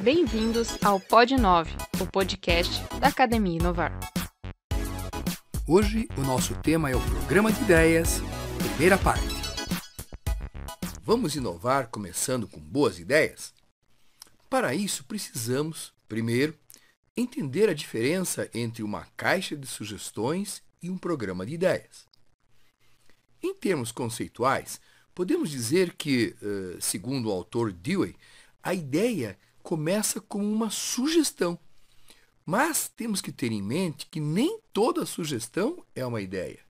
Bem-vindos ao Pod 9, o podcast da Academia Inovar. Hoje o nosso tema é o Programa de Ideias, primeira parte. Vamos inovar começando com boas ideias? Para isso, precisamos, primeiro, entender a diferença entre uma caixa de sugestões e um programa de ideias. Em termos conceituais, podemos dizer que, eh, segundo o autor Dewey, a ideia começa como uma sugestão. Mas temos que ter em mente que nem toda sugestão é uma ideia.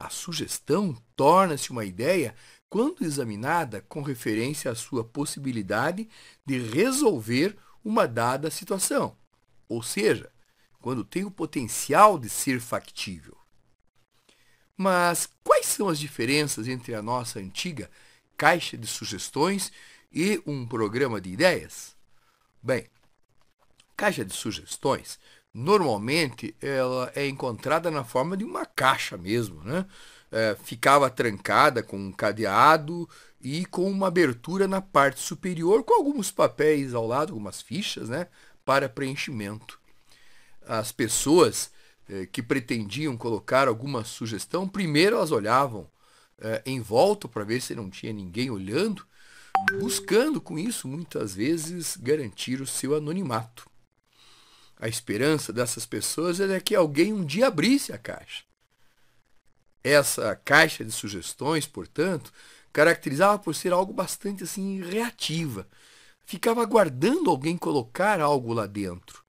A sugestão torna-se uma ideia quando examinada com referência à sua possibilidade de resolver uma dada situação, ou seja, quando tem o potencial de ser factível. Mas quais são as diferenças entre a nossa antiga caixa de sugestões e um programa de ideias? Bem, caixa de sugestões, normalmente ela é encontrada na forma de uma caixa mesmo, né? É, ficava trancada com um cadeado e com uma abertura na parte superior com alguns papéis ao lado, algumas fichas, né? Para preenchimento. As pessoas é, que pretendiam colocar alguma sugestão, primeiro elas olhavam é, em volta para ver se não tinha ninguém olhando buscando com isso muitas vezes garantir o seu anonimato. A esperança dessas pessoas é que alguém um dia abrisse a caixa. Essa caixa de sugestões, portanto, caracterizava por ser algo bastante assim reativa. Ficava aguardando alguém colocar algo lá dentro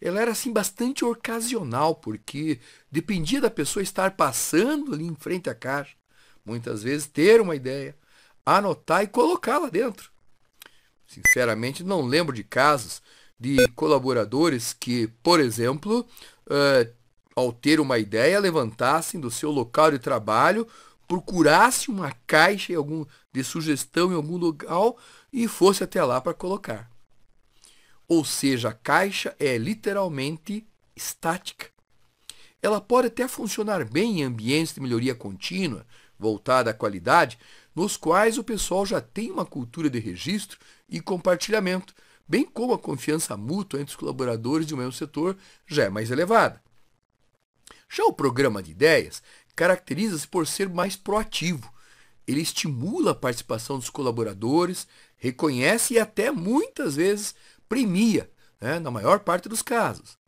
ela era assim bastante ocasional, porque dependia da pessoa estar passando ali em frente à caixa, muitas vezes ter uma ideia, anotar e colocar lá dentro. Sinceramente, não lembro de casos de colaboradores que, por exemplo, uh, ao ter uma ideia, levantassem do seu local de trabalho, procurassem uma caixa algum, de sugestão em algum local e fosse até lá para colocar. Ou seja, a caixa é literalmente estática. Ela pode até funcionar bem em ambientes de melhoria contínua, voltada à qualidade, nos quais o pessoal já tem uma cultura de registro e compartilhamento, bem como a confiança mútua entre os colaboradores de um mesmo setor já é mais elevada. Já o programa de ideias caracteriza-se por ser mais proativo. Ele estimula a participação dos colaboradores, reconhece e até muitas vezes premia, né, na maior parte dos casos.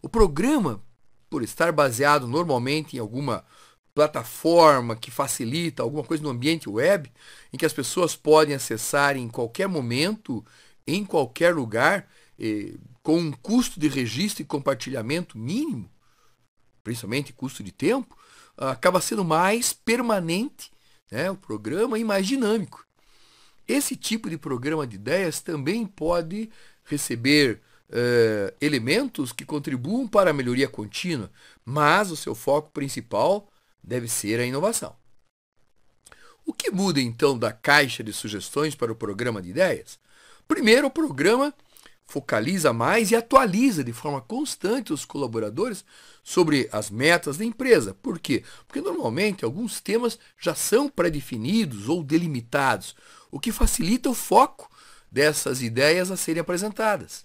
O programa, por estar baseado normalmente em alguma plataforma que facilita alguma coisa no ambiente web, em que as pessoas podem acessar em qualquer momento, em qualquer lugar, eh, com um custo de registro e compartilhamento mínimo, principalmente custo de tempo, acaba sendo mais permanente né, o programa e mais dinâmico. Esse tipo de programa de ideias também pode receber eh, elementos que contribuam para a melhoria contínua, mas o seu foco principal deve ser a inovação. O que muda então da caixa de sugestões para o programa de ideias? Primeiro, o programa focaliza mais e atualiza de forma constante os colaboradores sobre as metas da empresa. Por quê? Porque normalmente alguns temas já são pré-definidos ou delimitados, o que facilita o foco dessas ideias a serem apresentadas.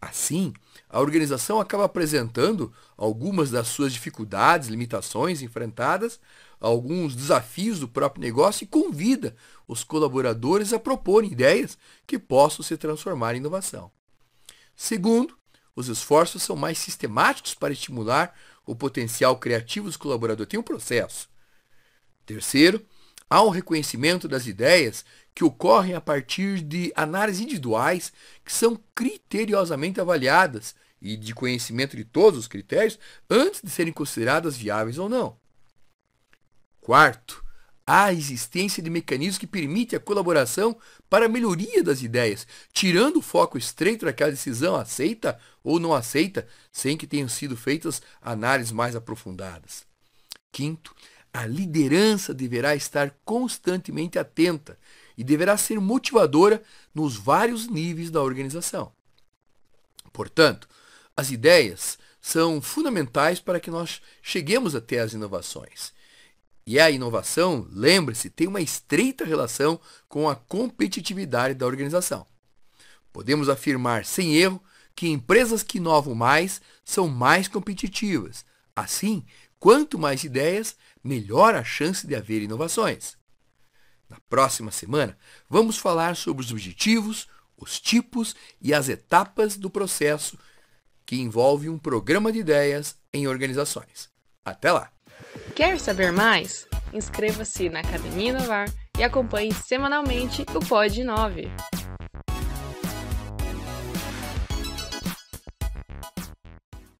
Assim, a organização acaba apresentando algumas das suas dificuldades, limitações enfrentadas, alguns desafios do próprio negócio e convida os colaboradores a proporem ideias que possam se transformar em inovação. Segundo, os esforços são mais sistemáticos para estimular o potencial criativo dos colaboradores. Tem um processo. Terceiro, há um reconhecimento das ideias que ocorrem a partir de análises individuais que são criteriosamente avaliadas e de conhecimento de todos os critérios antes de serem consideradas viáveis ou não. Quarto, a existência de mecanismos que permitem a colaboração para a melhoria das ideias, tirando o foco estreito daquela decisão aceita ou não aceita, sem que tenham sido feitas análises mais aprofundadas. Quinto, a liderança deverá estar constantemente atenta e deverá ser motivadora nos vários níveis da organização. Portanto, as ideias são fundamentais para que nós cheguemos até as inovações. E a inovação, lembre-se, tem uma estreita relação com a competitividade da organização. Podemos afirmar sem erro que empresas que inovam mais são mais competitivas. Assim, quanto mais ideias, melhor a chance de haver inovações. Na próxima semana, vamos falar sobre os objetivos, os tipos e as etapas do processo que envolve um programa de ideias em organizações. Até lá! Quer saber mais? Inscreva-se na Academia Inovar e acompanhe semanalmente o Pod 9.